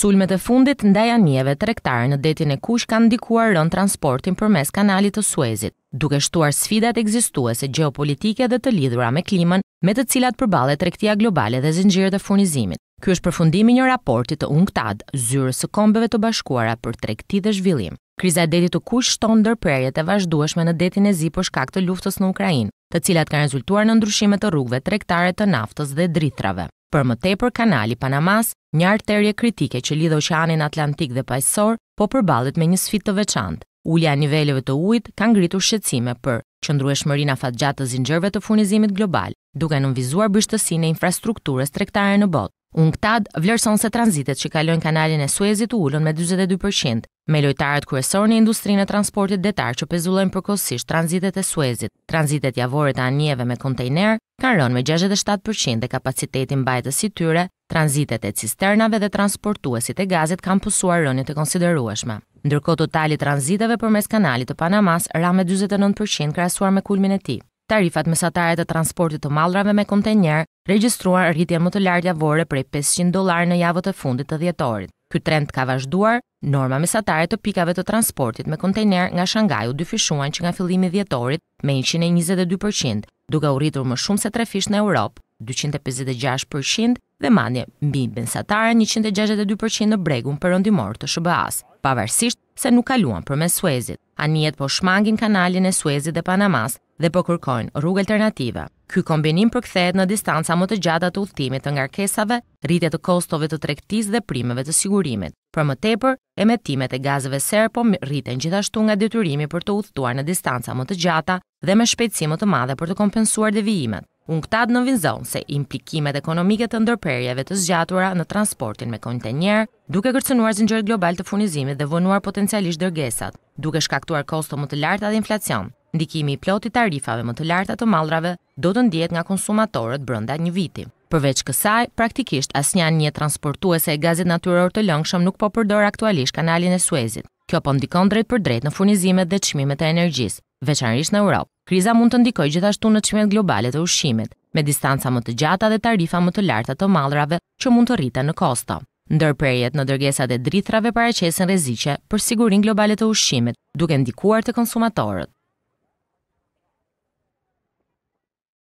Sulmet e fundit ndaj anijeve të rektarë në detin e kush kanë ndikuar rën transportin për mes kanalit të Suezit, duke shtuar sfidat egzistuese geopolitike dhe të lidhura me klimën, me të cilat përbale të rektia globale dhe zingjirët e furnizimit. Ky është përfundimi një raporti të UNCTAD, zyrës së kombeve të bashkuara për rekti dhe zhvillim. Kriza e detit të kush shton ndërprerjet e vazhdueshme në detin e zi për shkak të luftës në Ukrainë, të cilat kanë rezultuar në ndryshime të rrugëve tregtare të, të naftës dhe dritrave. Për më tepër, kanali Panamas, një arterje kritike që lidh oqeanin Atlantik dhe Pajsor, po përballet me një sfidë të veçantë. Ulja e niveleve të ujit ka ngritur shqetësime për qëndrueshmërinë afatgjatë të zinxhirëve të furnizimit global, duke nënvizuar bështësine e infrastrukturës tregtare në botë. UNCTAD vlerëson se tranzitet që kalojnë kanalin e Suezit u ulën me 42%, me lojtarët kryesor në industrinë e transportit detar që pezullojnë përkohësisht tranzitet e Suezit. Tranzitet javore të anijeve me kontejner kanë rënë me 67% dhe kapaciteti mbajtës si tyre, tranzitet e cisternave dhe transportuesit e gazit kanë pusuar rënje të konsiderueshme. Ndërko totali tranziteve për mes kanalit të Panamas ra me 29% krasuar me kulmin e ti. Tarifat mesatare të transportit të maldrave me kontejner regjistruar rritje më të lartë javore prej 500 dollar në javën e fundit të dhjetorit. Ky trend ka vazhduar, norma mesatare të pikave të transportit me kontejner nga Shanghai u dyfishuan që nga fillimi i dhjetorit me 122%, duke u rritur më shumë se trefish në Europë, 256% dhe manje mbi bensatare 162% në bregun përëndimor të shëbëas, pavarësisht se nuk kaluan për me Suezit. Anijet po shmangin kanalin e Suezit dhe Panamas dhe po kërkojnë rrugë alternative. Ky kombinim përkthehet në distanca më të gjata të udhëtimit të ngarkesave, rritje të kostove të tregtisë dhe primeve të sigurimit. Për më tepër, emetimet e gazëve serë po rriten gjithashtu nga detyrimi për të udhëtuar në distanca më të gjata dhe me shpejtësi më të madhe për të kompensuar devijimet. Unktad në vinzon se implikimet ekonomike të ndërperjeve të zgjatura në transportin me kontenjer, duke kërcënuar zinxhirin global të furnizimit dhe vënuar potencialisht dërgesat, duke shkaktuar kosto më të larta dhe inflacion. Ndikimi i plotit tarifave më të larta të mallrave do të ndihet nga konsumatorët brenda një viti. Përveç kësaj, praktikisht asnjë një transportuese e gazit natyror të lëngshëm nuk po përdor aktualisht kanalin e Suezit. Kjo po ndikon drejt për drejt në furnizimet dhe çmimet e energjisë, veçanërisht në Europë kriza mund të ndikoj gjithashtu në çmimet globale të ushqimit, me distanca më të gjata dhe tarifa më të larta të mallrave që mund të rriten në kosto, ndërprerjet në dërgesat e drithrave paraqesin rreziqe për sigurinë globale të ushqimit, duke ndikuar te konsumatorët.